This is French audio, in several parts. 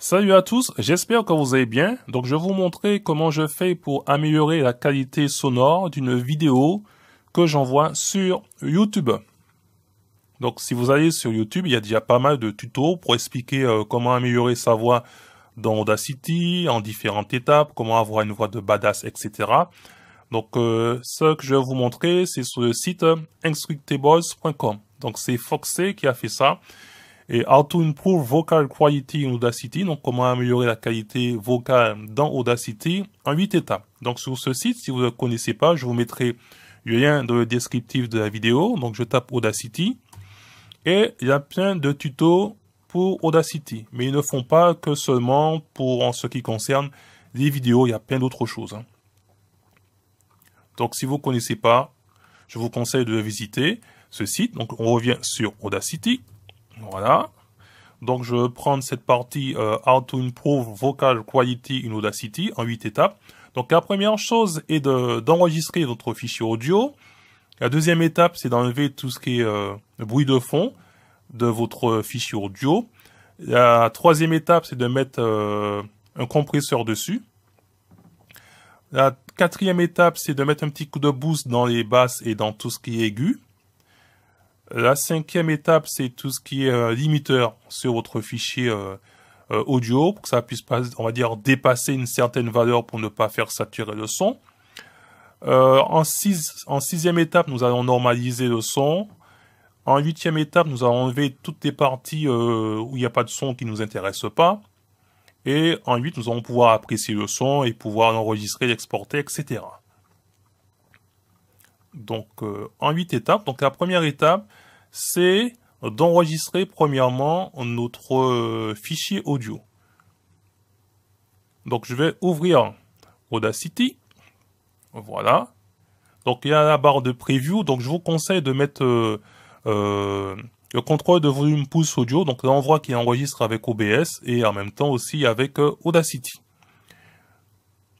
Salut à tous, j'espère que vous allez bien. Donc je vais vous montrer comment je fais pour améliorer la qualité sonore d'une vidéo que j'envoie sur YouTube. Donc si vous allez sur YouTube, il y a déjà pas mal de tutos pour expliquer euh, comment améliorer sa voix dans Audacity, en différentes étapes, comment avoir une voix de badass, etc. Donc euh, ce que je vais vous montrer, c'est sur le site instructables.com. Donc c'est Foxy qui a fait ça. Et how to improve vocal quality in Audacity, donc comment améliorer la qualité vocale dans Audacity en huit étapes. Donc sur ce site, si vous ne connaissez pas, je vous mettrai le lien dans le descriptif de la vidéo. Donc je tape Audacity et il y a plein de tutos pour Audacity, mais ils ne font pas que seulement pour en ce qui concerne les vidéos, il y a plein d'autres choses. Hein. Donc si vous ne connaissez pas, je vous conseille de visiter ce site. Donc on revient sur Audacity. Voilà. Donc je vais prendre cette partie euh, How to Improve Vocal Quality in Audacity en 8 étapes. Donc la première chose est d'enregistrer votre fichier audio. La deuxième étape, c'est d'enlever tout ce qui est euh, bruit de fond de votre fichier audio. La troisième étape, c'est de mettre euh, un compresseur dessus. La quatrième étape, c'est de mettre un petit coup de boost dans les basses et dans tout ce qui est aigu. La cinquième étape, c'est tout ce qui est euh, limiteur sur votre fichier euh, euh, audio pour que ça puisse pas, on va dire, dépasser une certaine valeur pour ne pas faire saturer le son. en, sixième étape, nous allons normaliser le son. En huitième étape, nous allons enlever toutes les parties où il n'y a pas de son qui ne nous intéresse pas. Et en huit, nous allons pouvoir apprécier le son et pouvoir l'enregistrer, l'exporter, etc donc euh, en huit étapes. Donc la première étape, c'est d'enregistrer premièrement notre euh, fichier audio. Donc je vais ouvrir Audacity. Voilà. Donc il y a la barre de preview. Donc je vous conseille de mettre euh, le contrôle de volume pouce audio. Donc là on voit qu'il enregistre avec OBS et en même temps aussi avec Audacity.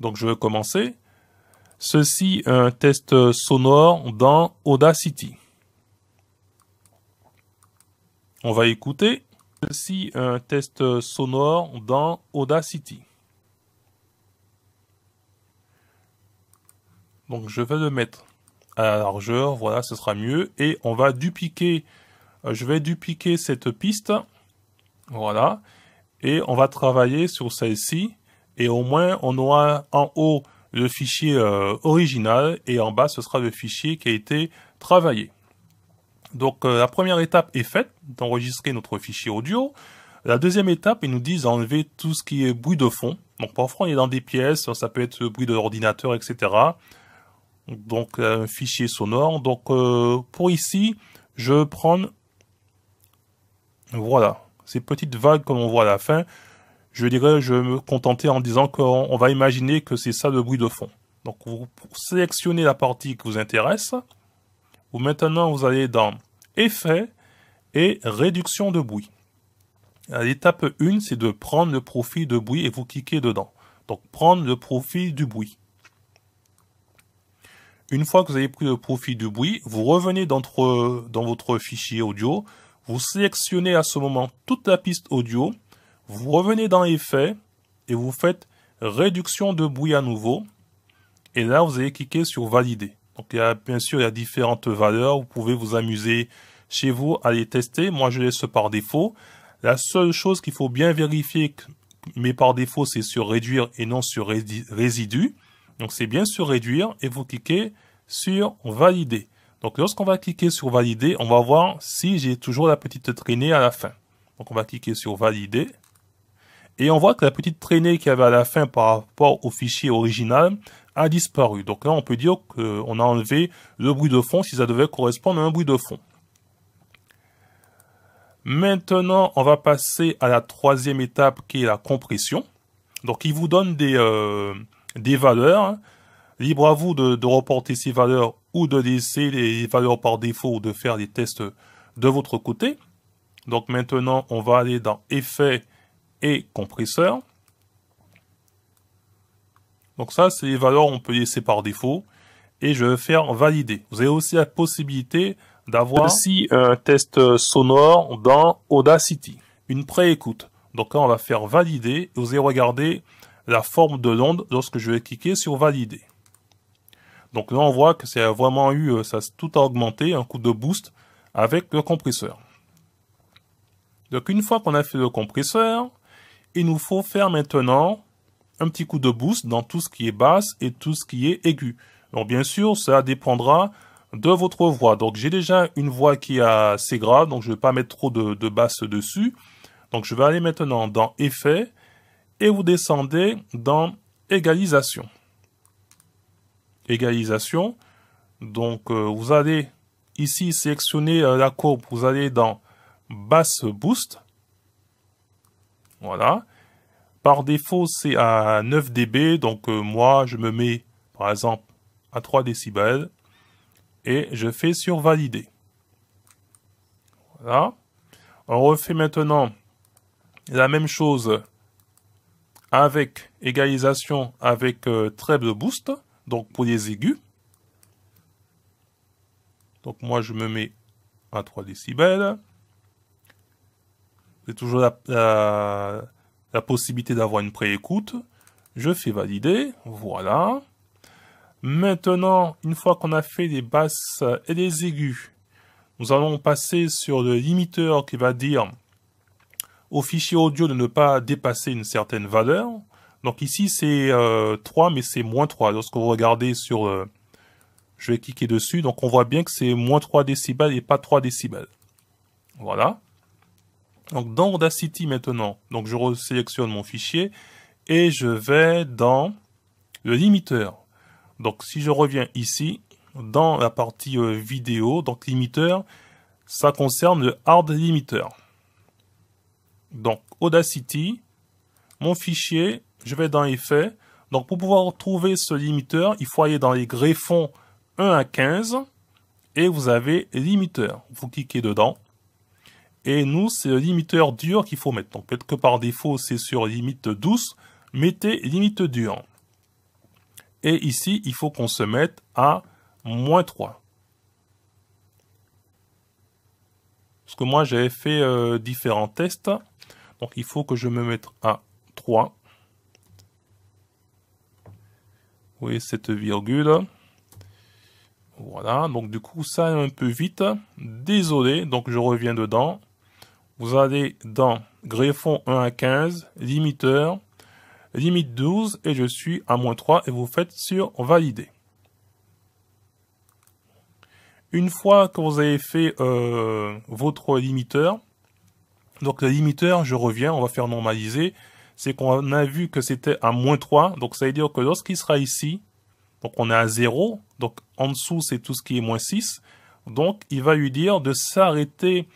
Donc je vais commencer. Ceci un test sonore dans Audacity. On va écouter. Ceci un test sonore dans Audacity. Donc je vais le mettre à la largeur, voilà, ce sera mieux. Et on va dupliquer, euh, je vais dupliquer cette piste, voilà. Et on va travailler sur celle-ci. Et au moins, on aura en haut le fichier euh, original et en bas ce sera le fichier qui a été travaillé. Donc euh, la première étape est faite d'enregistrer notre fichier audio. La deuxième étape, ils nous disent d'enlever tout ce qui est bruit de fond. Donc parfois on est dans des pièces, ça peut être le bruit de l'ordinateur, etc. Donc euh, un fichier sonore. Donc pour ici, je prends voilà ces petites vagues comme on voit à la fin je dirais, je vais me contenter en disant qu'on va imaginer que c'est ça le bruit de fond. Donc, vous sélectionnez la partie qui vous intéresse. Ou maintenant, vous allez dans Effet et Réduction de bruit. L'étape 1, c'est de prendre le profil de bruit et vous cliquez dedans. Donc, prendre le profil du bruit. Une fois que vous avez pris le profil du bruit, vous revenez dans votre fichier audio. Vous sélectionnez à ce moment toute la piste audio vous revenez dans effet et vous faites Réduction de bruit à nouveau. Et là, vous allez cliquer sur Valider. Donc, il y a, bien sûr, il y a différentes valeurs. Vous pouvez vous amuser chez vous à les tester. Moi, je laisse par défaut. La seule chose qu'il faut bien vérifier, mais par défaut, c'est sur réduire et non sur résidu. Donc, c'est bien sur réduire et vous cliquez sur valider. Donc, lorsqu'on va cliquer sur valider, on va voir si j'ai toujours la petite traînée à la fin. Donc, on va cliquer sur valider. Et on voit que la petite traînée qu'il y avait à la fin par rapport au fichier original a disparu. Donc là, on peut dire qu'on a enlevé le bruit de fond si ça devait correspondre à un bruit de fond. Maintenant, on va passer à la troisième étape qui est la compression. Donc, il vous donne des, euh, des valeurs. Libre à vous de, de, reporter ces valeurs ou de laisser les valeurs par défaut ou de faire des tests de votre côté. Donc maintenant, on va aller dans Effets, et compresseur. Donc ça, c'est les valeurs on peut laisser par défaut. Et je vais faire valider. Vous avez aussi la possibilité d'avoir aussi euh, un test euh, sonore dans Audacity. Une pré-écoute. Donc là, on va faire valider. vous allez regarder la forme de l'onde lorsque je vais cliquer sur valider. Donc là, on voit que ça a vraiment eu, euh, ça a augmenté, un coup de boost avec le compresseur. Donc une fois qu'on a fait le compresseur, il nous faut faire maintenant un petit coup de boost dans tout ce qui est basse et tout ce qui est aigu. Alors bien sûr, ça dépendra de votre voix. Donc j'ai déjà une voix qui est assez grave, donc je ne vais pas mettre trop de, basse dessus. Donc je vais aller maintenant dans Effet et vous descendez dans Égalisation. Égalisation. Donc euh, vous allez ici sélectionner euh, la courbe, vous allez dans Basse Boost. Voilà. Par défaut, c'est à 9 dB, donc euh, moi, je me mets, par exemple, à 3 décibels et je fais sur valider. Voilà. On refait maintenant la même chose avec égalisation avec euh, treble boost, donc pour les aigus. Donc moi je me mets à 3 décibels. C'est toujours la, possibilité d'avoir une préécoute. Je fais valider, voilà. Maintenant, une fois qu'on a fait les basses et les aigus, nous allons passer sur le limiteur qui va dire au fichier audio de ne pas dépasser une certaine valeur. Donc ici, c'est 3, euh, mais c'est moins 3. Lorsque vous regardez sur... Euh, je vais cliquer dessus, donc on voit bien que c'est moins 3 décibels et pas 3 décibels. Voilà. Donc dans Audacity maintenant, donc je sélectionne mon fichier et je vais dans le limiteur. Donc si je reviens ici, dans la partie euh, vidéo, donc limiteur, ça concerne le hard limiter. Donc Audacity, mon fichier, je vais dans effet. Donc pour pouvoir trouver ce limiteur, il faut aller dans les greffons 1 à 15 et vous avez limiteur. Vous cliquez dedans et nous, c'est le limiteur dur qu'il faut mettre. Donc peut-être que par défaut, c'est sur limite douce. Mettez limite dur. Et ici, il faut qu'on se mette à moins 3. Parce que moi, j'avais fait euh, différents tests. Donc il faut que je me mette à 3. voyez cette virgule. Voilà, donc du coup, ça un peu vite. Désolé, donc je reviens dedans vous allez dans greffon 1 à 15, limiteur, limite 12 et je suis à moins 3 et vous faites sur valider. Une fois que vous avez fait euh, votre limiteur, donc le limiteur, je reviens, on va faire normaliser, c'est qu'on a vu que c'était à moins 3, donc ça veut dire que lorsqu'il sera ici, donc on est à 0, donc en dessous c'est tout ce qui est moins 6, donc il va lui dire de s'arrêter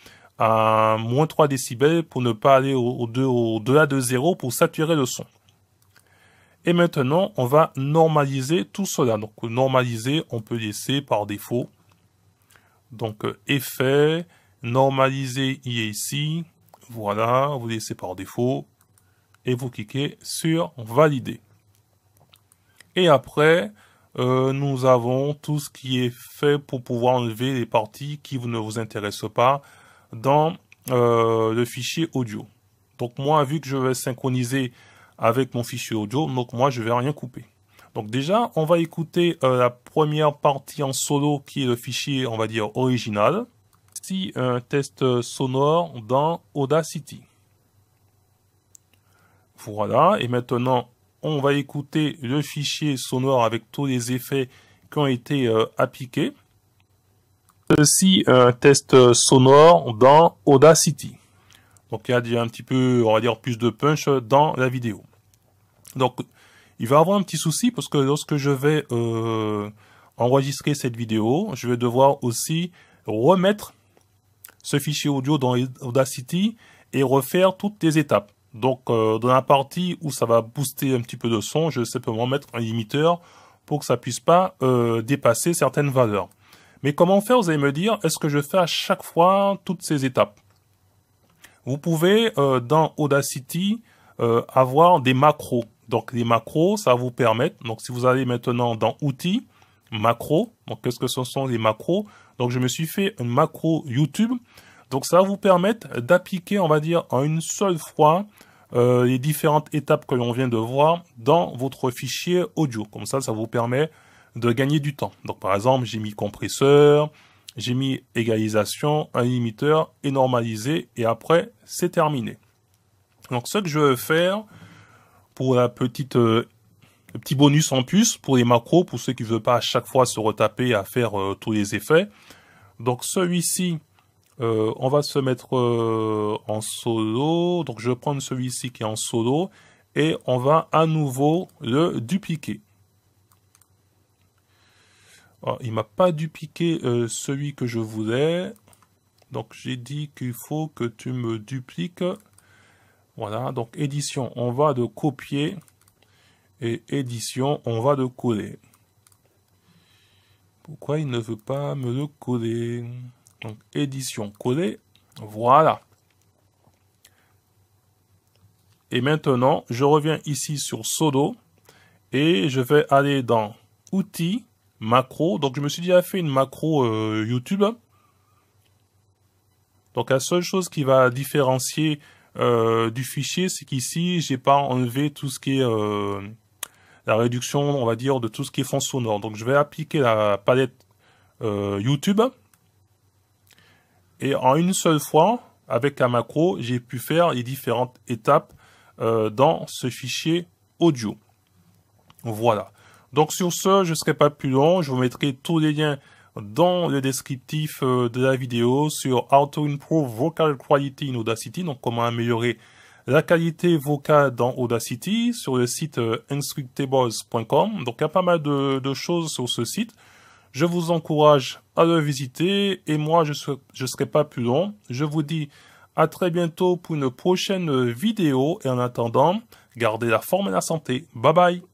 à moins 3 décibels pour ne pas aller au-delà au delà de 0 pour saturer le son. Et maintenant, on va normaliser tout cela. Donc, normaliser, on peut laisser par défaut. Donc, euh, effet, normaliser, il est ici. Voilà, vous laissez par défaut. Et vous cliquez sur valider. Et après, euh, nous avons tout ce qui est fait pour pouvoir enlever les parties qui ne vous intéressent pas dans euh, le fichier audio. Donc moi, vu que je vais synchroniser avec mon fichier audio, donc moi, je vais rien couper. Donc déjà, on va écouter euh, la première partie en solo qui est le fichier, on va dire, original. Si un test sonore dans Audacity. Voilà, et maintenant, on va écouter le fichier sonore avec tous les effets qui ont été euh, appliqués aussi un test sonore dans Audacity. Donc il y a déjà un petit peu, on va dire, plus de punch dans la vidéo. Donc il va avoir un petit souci parce que lorsque je vais euh, enregistrer cette vidéo, je vais devoir aussi remettre ce fichier audio dans Audacity et refaire toutes les étapes. Donc euh, dans la partie où ça va booster un petit peu de son, je vais simplement mettre un limiteur pour que ça ne puisse pas euh, dépasser certaines valeurs. Mais comment faire, vous allez me dire, est-ce que je fais à chaque fois toutes ces étapes Vous pouvez, euh, dans Audacity, euh, avoir des macros. Donc les macros, ça vous permet, donc si vous allez maintenant dans Outils, Macros, donc qu'est-ce que ce sont les macros Donc je me suis fait une macro YouTube. Donc ça va vous permettre d'appliquer, on va dire, en une seule fois euh, les différentes étapes que l'on vient de voir dans votre fichier audio. Comme ça, ça vous permet de gagner du temps. Donc par exemple, j'ai mis compresseur, j'ai mis égalisation, un limiteur et normalisé et après c'est terminé. Donc ce que je vais faire pour la petite euh, petit bonus en plus pour les macros pour ceux qui veulent pas à chaque fois se retaper à faire euh, tous les effets. Donc celui-ci euh, on va se mettre en solo. Donc je vais prendre celui-ci qui est en solo et on va à nouveau le dupliquer. Il ah, il m'a pas dupliqué euh, celui que je voulais. Donc j'ai dit qu'il faut que tu me dupliques. Voilà, donc édition, on va de copier. Et édition, on va de coller. Pourquoi il ne veut pas me le coller Donc édition, coller. Voilà. Et maintenant, je reviens ici sur Sodo. Et je vais aller dans Outils macro. Donc je me suis déjà ah, fait une macro euh, YouTube. Donc la seule chose qui va différencier euh, du fichier, c'est qu'ici j'ai pas enlevé tout ce qui est euh, la réduction, on va dire, de tout ce qui est fond sonore. Donc je vais appliquer la palette YouTube. Et en une seule fois, avec la macro, j'ai pu faire les différentes étapes dans ce fichier audio. Voilà. Donc sur ce, je ne serai pas plus long, je vous mettrai tous les liens dans le descriptif euh, de la vidéo sur How to Improve Vocal Quality in Audacity, donc comment améliorer la qualité vocale dans Audacity sur le site euh, instructables.com. Donc il y a pas mal de, choses sur ce site. Je vous encourage à le visiter et moi je ne serai pas plus long. Je vous dis à très bientôt pour une prochaine vidéo et en attendant, gardez la forme et la santé. Bye bye